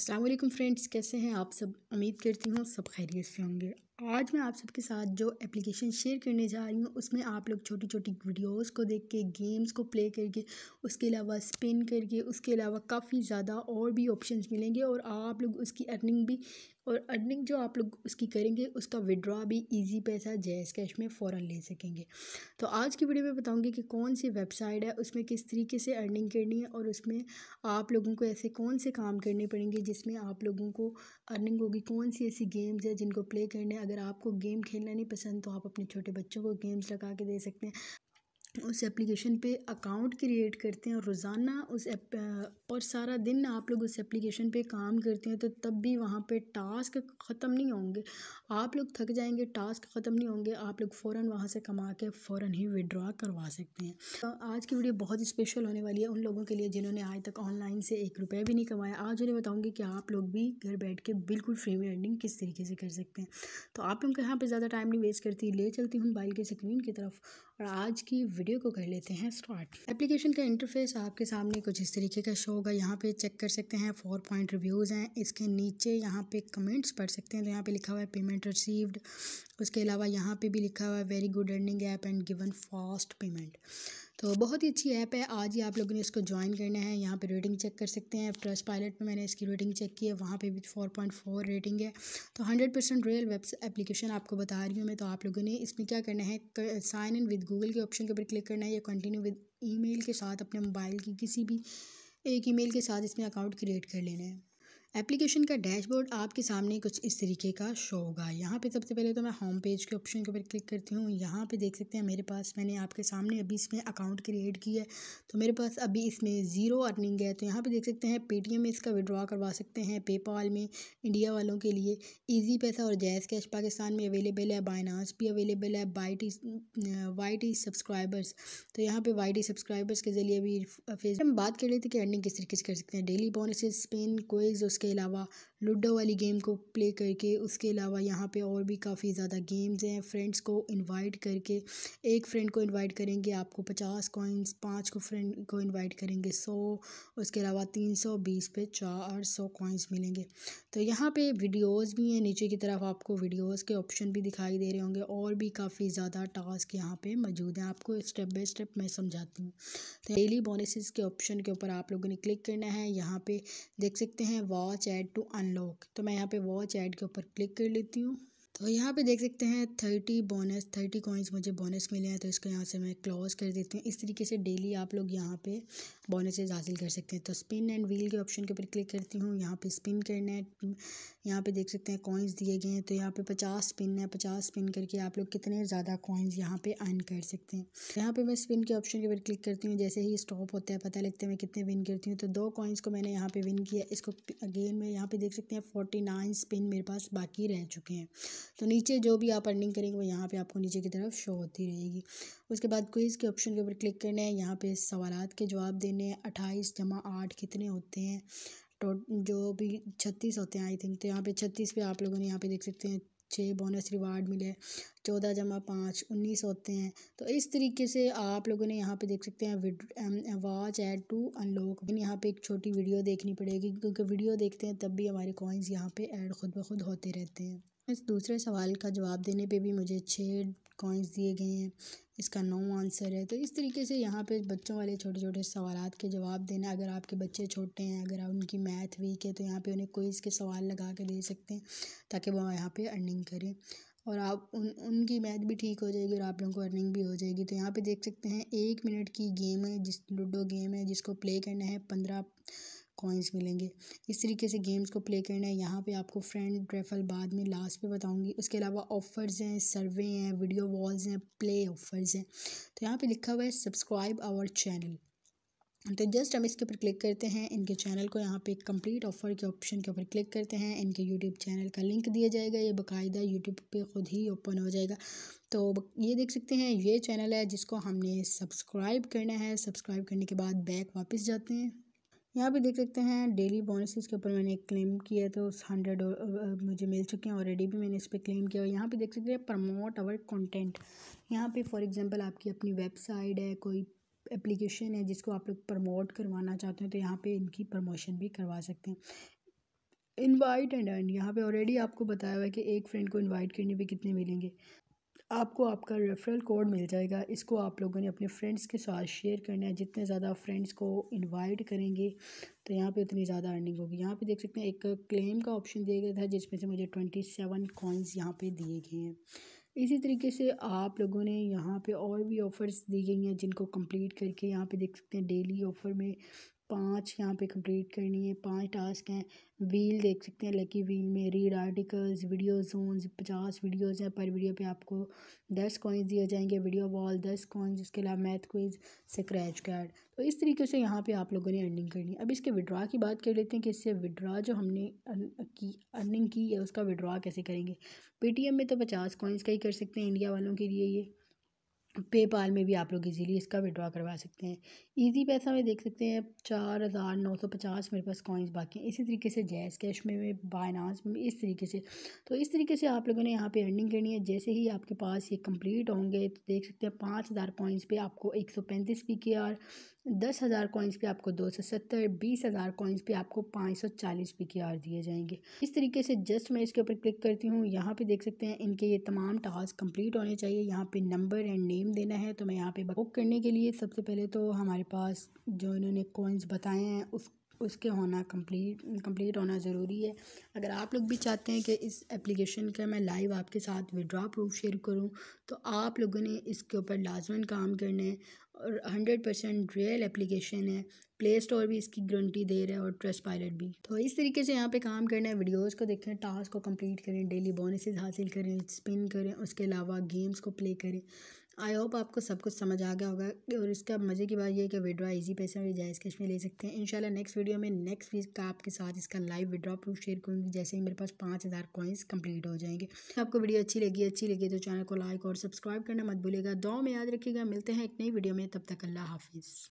अस्सलाम वालेकुम फ्रेंड्स कैसे हैं आप सब उम्मीद करती हूँ सब खैरियत से होंगे आज मैं आप सबके साथ जो एप्लीकेशन शेयर करने जा रही हूँ उसमें आप लोग छोटी छोटी वीडियोस को देख के गेम्स को प्ले करके उसके अलावा स्पिन करके उसके अलावा काफ़ी ज़्यादा और भी ऑप्शंस मिलेंगे और आप लोग उसकी अर्निंग भी और अर्निंग जो आप लोग उसकी करेंगे उसका विड्रॉ भी इजी पैसा जैस कैश में फ़ौर ले सकेंगे तो आज की वीडियो में बताऊँगी कि कौन सी वेबसाइट है उसमें किस तरीके से अर्निंग करनी है और उसमें आप लोगों को ऐसे कौन से काम करने पड़ेंगे जिसमें आप लोगों को अर्निंग होगी कौन सी ऐसी गेम्स है जिनको प्ले करने अगर आपको गेम खेलना नहीं पसंद तो आप अपने छोटे बच्चों को गेम्स लगा के दे सकते हैं उस एप्लीकेशन पे अकाउंट क्रिएट करते हैं और रोज़ाना उस और सारा दिन आप लोग उस एप्लीकेशन पे काम करते हैं तो तब भी वहाँ पे टास्क ख़त्म नहीं होंगे आप लोग थक जाएंगे टास्क ख़त्म नहीं होंगे आप लोग फ़ौर वहाँ से कमा के फ़ौर ही विड्रॉ करवा सकते हैं तो आज की वीडियो बहुत स्पेशल होने वाली है उन लोगों के लिए जिन्होंने आज तक ऑनलाइन से एक रुपये भी नहीं कमाया आज उन्हें बताऊँगी कि आप लोग भी घर बैठ के बिल्कुल फ्री में अर्निंग किस तरीके से कर सकते हैं तो आप लोग यहाँ पर ज़्यादा टाइम नहीं वेस्ट करती ले चलती हूँ मोबाइल की स्क्रीन की तरफ और आज की वीडियो को कर लेते हैं स्टार्ट एप्लीकेशन का इंटरफेस आपके सामने कुछ इस तरीके का शो होगा यहाँ पे चेक कर सकते हैं फोर पॉइंट रिव्यूज़ हैं इसके नीचे यहाँ पे कमेंट्स पढ़ सकते हैं तो यहाँ पे लिखा हुआ है पेमेंट रिसीव्ड उसके अलावा यहाँ पे भी लिखा हुआ है very good earning app and given fast payment तो बहुत ही अच्छी ऐप है आज ही आप लोगों ने इसको ज्वाइन करना है यहाँ पे रेटिंग चेक कर सकते हैं ट्रस्ट पायलट पर मैंने इसकी रेटिंग चेक की है वहाँ पे भी 4.4 रेटिंग है तो 100 परसेंट रियल वेब एप्लीकेशन आपको बता रही हूँ मैं तो आप लोगों ने इसमें क्या करना है साइन इन विद गूगल के ऑप्शन के ऊपर क्लिक करना है या कंटिन्यू विद मेल के साथ अपने मोबाइल की किसी भी एक मेल के साथ इसमें अकाउंट क्रिएट कर लेना है एप्लीकेशन का डैशबोर्ड आपके सामने कुछ इस तरीके का शो होगा यहाँ पे सबसे पहले तो मैं होम पेज के ऑप्शन के ऊपर क्लिक करती हूँ यहाँ पे देख सकते हैं मेरे पास मैंने आपके सामने अभी इसमें अकाउंट क्रिएट किया है तो मेरे पास अभी इसमें ज़ीरो अर्निंग है तो यहाँ पे देख सकते हैं पेटीएम में इसका विड्रॉ करवा सकते हैं पेपॉल में इंडिया वालों के लिए ईजी पैसा और जैज़ कैश पाकिस्तान में अवेलेबल है बाइनास भी अवेलेबल है वाई वाई सब्सक्राइबर्स तो यहाँ पर वाई सब्सक्राइबर्स के ज़रिए भी uh, हम बात कर रहे थे कि अर्निंग किस तरीके से कर सकते हैं डेली बोनसेस स्पेन कोइज इसके अलावा लूडो वाली गेम को प्ले करके उसके अलावा यहाँ पे और भी काफ़ी ज़्यादा गेम्स हैं फ्रेंड्स को इनवाइट करके एक फ्रेंड को इनवाइट करेंगे आपको पचास कॉइन्स पाँच को फ्रेंड को इनवाइट करेंगे सौ उसके अलावा तीन सौ बीस पे चार सौ कॉइन्स मिलेंगे तो यहाँ पे वीडियोस भी हैं नीचे की तरफ आपको वीडियोज़ के ऑप्शन भी दिखाई दे रहे होंगे और भी काफ़ी ज़्यादा टास्क यहाँ पर मौजूद हैं आपको स्टेप बाई स्टेप मैं समझाती हूँ तो डेली बोनसिस के ऑप्शन के ऊपर आप लोगों ने क्लिक करना है यहाँ पे देख सकते हैं wa watch ad to unlock तो मैं यहाँ पे वॉच ऐड के ऊपर क्लिक कर लेती हूँ और यहाँ पे देख सकते हैं थर्टी बोनस थर्टी कॉइन्स मुझे बोनस मिले हैं तो इसको यहाँ से मैं क्लोज कर देती हूँ इस तरीके से डेली आप लोग यहाँ पे बोनसेज हासिल कर सकते हैं तो स्पिन एंड व्हील के ऑप्शन के ऊपर क्लिक करती हूँ यहाँ पे स्पिन करना है यहाँ पे देख सकते हैं कॉइन्स दिए गए हैं तो यहाँ पे पचास स्पिन है पचास स्पिन करके आप लोग कितने ज़्यादा कॉइन्स यहाँ पे अर्न कर सकते हैं यहाँ पे मैं स्पिन के ऑप्शन के ऊपर क्लिक करती हूँ जैसे ही स्टॉप होता है पता लगता है मैं कितने विन करती हूँ तो दो कॉइन्स को मैंने यहाँ पर विन किया इसको अगेन मैं यहाँ पर देख सकते हैं फोर्टी नाइन स्पिन मेरे पास बाकी रह चुके हैं तो नीचे जो भी आप अर्निंग करेंगे वो यहाँ पे आपको नीचे की तरफ शो होती रहेगी उसके बाद क्विज़ के ऑप्शन के ऊपर क्लिक करना है यहाँ पे सवाल के जवाब देने हैं अट्ठाईस जमा आठ कितने होते हैं तो जो भी छत्तीस होते हैं आई थिंक तो यहाँ पे छत्तीस पे आप लोगों ने यहाँ पे देख सकते हैं छः बोनस रिवार्ड मिले चौदह जमा पाँच उन्नीस होते हैं तो इस तरीके से आप लोगों ने यहाँ पे देख सकते हैं वॉच एड टू अनलॉक यहाँ पे एक छोटी वीडियो देखनी पड़ेगी क्योंकि वीडियो देखते हैं तब भी हमारे कॉइन्स यहाँ पे ऐड खुद ब खुद होते रहते हैं इस दूसरे सवाल का जवाब देने पे भी मुझे छः कॉइन्स दिए गए हैं इसका नौ आंसर है तो इस तरीके से यहाँ पे बच्चों वाले छोटे छोटे सवाल के जवाब देना अगर आपके बच्चे छोटे हैं अगर उनकी मैथ वीक है तो यहाँ पे उन्हें कोई के सवाल लगा के दे सकते हैं ताकि वह यहाँ पे अर्निंग करें और आप उन उनकी मैथ भी ठीक हो जाएगी और आप लोगों को अर्निंग भी हो जाएगी तो यहाँ पे देख सकते हैं एक मिनट की गेम है जिस लूडो गेम है जिसको प्ले करना है पंद्रह कॉइन्स मिलेंगे इस तरीके से गेम्स को प्ले करना है यहाँ पे आपको फ्रेंड रेफल बाद में लास्ट पे बताऊंगी उसके अलावा ऑफ़र्स हैं सर्वे हैं वीडियो वॉल्स हैं प्ले ऑफ़र्स हैं तो यहाँ पे लिखा हुआ है सब्सक्राइब आवर चैनल तो जस्ट हम इसके ऊपर क्लिक करते हैं इनके चैनल को यहाँ पे कंप्लीट ऑफ़र के ऑप्शन के ऊपर क्लिक करते हैं इनके यूट्यूब चैनल का लिंक दिया जाएगा ये बाकायदा यूट्यूब पे खुद ही ओपन हो जाएगा तो ये देख सकते हैं ये चैनल है जिसको हमने सब्सक्राइब करना है सब्सक्राइब करने के बाद बैक वापस जाते हैं यहाँ पे देख सकते हैं डेली बोनसेस के ऊपर मैंने क्लेम किया तो हंड्रेड मुझे मिल चुके हैं ऑलरेडी भी मैंने इस पर क्लेम किया और यहाँ पे देख सकते हैं प्रमोट आवर कंटेंट यहाँ पे फॉर एग्जांपल आपकी अपनी वेबसाइट है कोई एप्लीकेशन है जिसको आप लोग प्रमोट करवाना चाहते हैं तो यहाँ पे इनकी प्रमोशन भी करवा सकते हैं इनवाइट एंड एंड यहाँ पे ऑलरेडी आपको बताया हुआ है कि एक फ्रेंड को इनवाइट करने पे कितने मिलेंगे आपको आपका रेफरल कोड मिल जाएगा इसको आप लोगों ने अपने फ्रेंड्स के साथ शेयर करना है जितने ज़्यादा फ्रेंड्स को इनवाइट करेंगे तो यहाँ पे उतनी ज़्यादा अर्निंग होगी यहाँ पे देख सकते हैं एक क्लेम का ऑप्शन दिया गया था जिसमें से मुझे ट्वेंटी सेवन कॉइन्स यहाँ पे दिए गए हैं इसी तरीके से आप लोगों ने यहाँ पे और भी ऑफ़र्स दी गई हैं जिनको कंप्लीट करके यहाँ पे देख सकते हैं डेली ऑफ़र में पाँच यहाँ पे कंप्लीट करनी है पांच टास्क हैं व्हील देख सकते हैं लकी व्हील में रीड आर्टिकल्स वीडियो जोन्स पचास वीडियोज़ हैं पर वीडियो पे आपको दस कॉइन्स दिए जाएंगे वीडियो बॉल दस कॉइन्स उसके अलावा मैथ क्विज स्क्रैच कार्ड तो इस तरीके से यहाँ पे आप लोगों ने अर्निंग करनी है अब इसके विड्रा की बात कर लेते हैं कि इससे विड्रा जो हमने की अर्निंग की है उसका विड्रा कैसे करेंगे पेटीएम में तो पचास कॉइन्स का ही कर सकते हैं इंडिया वालों के लिए ये पेपाल में भी आप लोग इजीली इसका विड्रॉ करवा सकते हैं इजी पैसा में देख सकते हैं चार हज़ार नौ सौ पचास मेरे पास कॉइन्स बाकी हैं इसी तरीके से जैस कैश में भी बायनास में इस तरीके से तो इस तरीके से आप लोगों ने यहाँ पे अर्निंग करनी है जैसे ही आपके पास ये कंप्लीट होंगे तो देख सकते हैं पाँच हज़ार कॉइन्स पर आपको एक सौ पैंतीस पी के आर दस हज़ार कॉइन्स पे आपको दो सौ सत्तर बीस हज़ार कॉइन्स पे आपको पाँच सौ चालीस पी के आर दिए जाएंगे इस तरीके से जस्ट मैं इसके ऊपर क्लिक करती हूँ यहाँ पे देख सकते हैं इनके ये तमाम टास्क कंप्लीट होने चाहिए यहाँ पे नंबर एंड नेम देना है तो मैं यहाँ पे बुक करने के लिए सबसे पहले तो हमारे पास जो इन्होंने कॉइन्स बताए हैं उस उसके होना कंप्लीट कंप्लीट होना ज़रूरी है अगर आप लोग भी चाहते हैं कि इस एप्लीकेशन का मैं लाइव आपके साथ विड्रा प्रूफ शेयर करूं तो आप लोगों ने इसके ऊपर लाजमन काम करना है और हंड्रेड परसेंट रियल एप्लीकेशन है प्ले स्टोर भी इसकी गारंटी दे रहा है और ट्रस्ट पायलट भी तो इस तरीके से यहाँ पे काम करना है वीडियोस को देखें टास्क को कंप्लीट करें डेली बोनसेस हासिल करें स्पिन करें उसके अलावा गेम्स को प्ले करें आई होप आपको सब कुछ समझ आ गया होगा और इसका मज़े की बात यह कि विड्रॉ इजी पैसे और जायज़ कैश में ले सकते हैं इंशाल्लाह नेक्स्ट वीडियो में नेक्स्ट वीक का आपके साथ इसका लाइव विड्रॉ प्रूफ शेयर करूँगी जैसे ही मेरे पास पाँच हज़ार कॉइन्स कंप्लीट हो जाएंगे आपको वीडियो अच्छी लगी अच्छी लगी तो चैनल को लाइक और सब्सक्राइब करना मत भूलेगा दो में याद रखिएगा मिलते हैं एक नई वीडियो में तब तक अल्लाह हाफिज़